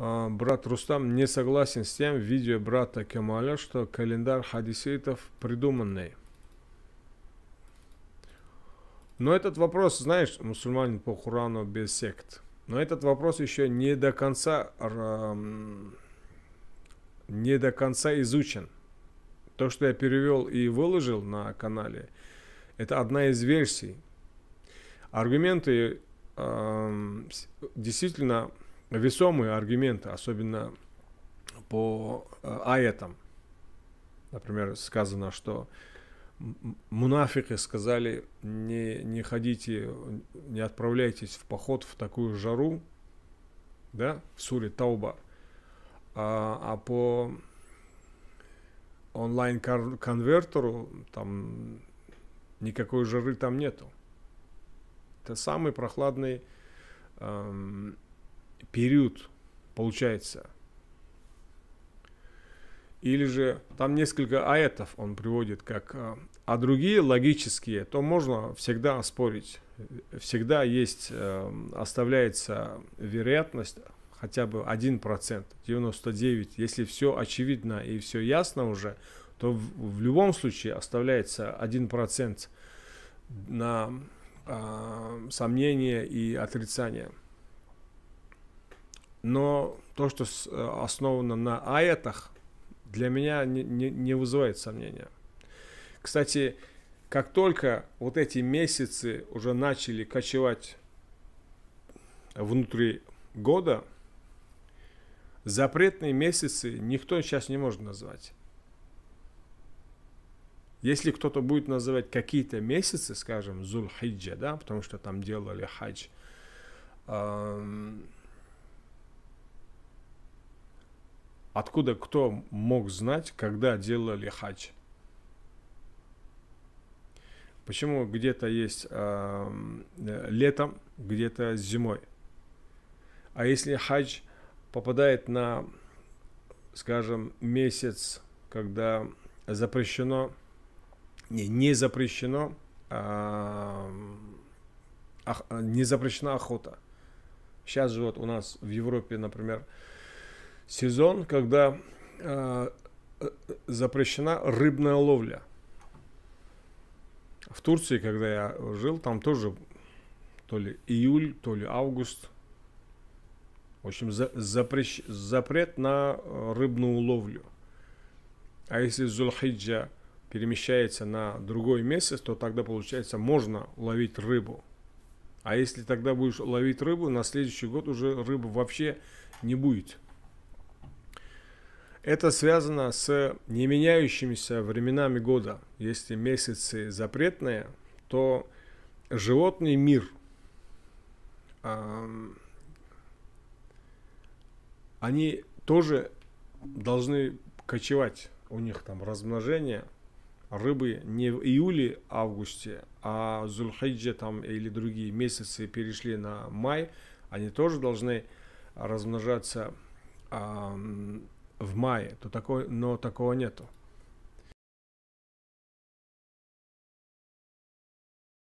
А, брат Рустам не согласен с тем видео брата Кемаля, что календарь хадисейтов придуманный. Но этот вопрос, знаешь, мусульманин по Хурану без сект. Но этот вопрос еще не до конца не до конца изучен. То, что я перевел и выложил на канале, это одна из версий. Аргументы э, действительно весомые аргументы, особенно по э, аятам. Например, сказано, что мунафики сказали, не, не ходите, не отправляйтесь в поход в такую жару, да, в суре Тауба. А, а по онлайн-конвертеру там никакой жары там нету. Это самый прохладный эм, период получается. Или же там несколько аятов он приводит как, а, а другие логические, то можно всегда оспорить. Всегда есть, э, оставляется вероятность хотя бы 1%, 99%. Если все очевидно и все ясно уже, то в, любом случае оставляется 1% на а, сомнение и отрицание. Но то, что э, основано на аятах, для меня не, не, не вызывает сомнения. Кстати, как только вот эти месяцы уже начали кочевать внутри года, запретные месяцы никто сейчас не может назвать. Если кто-то будет называть какие-то месяцы, скажем, зулхиджа, да, потому что там делали хадж, эм, Откуда кто мог знать, когда делали хадж? Почему где-то есть эм, э, летом, где-то зимой? А если хадж попадает на, скажем, месяц, когда запрещено, не, не запрещено, а, не запрещена охота. Сейчас же вот у нас в Европе, например, э, сезон, когда э, запрещена рыбная ловля. В Турции, когда я жил, там тоже то ли июль, то ли август. В общем, за, запрещ, запрет на э, рыбную ловлю. А если зулхиджа перемещается на другой месяц, то тогда, получается, можно ловить рыбу. А если тогда будешь ловить рыбу, на следующий год уже рыбы вообще не будет. Это связано с не меняющимися временами года. Если месяцы запретные, то животный мир, э, они тоже должны кочевать. У них там размножение рыбы не в июле, августе, а Зульхиджа там или другие месяцы перешли на май, они тоже должны размножаться э, в мае, то такой, но такого нету.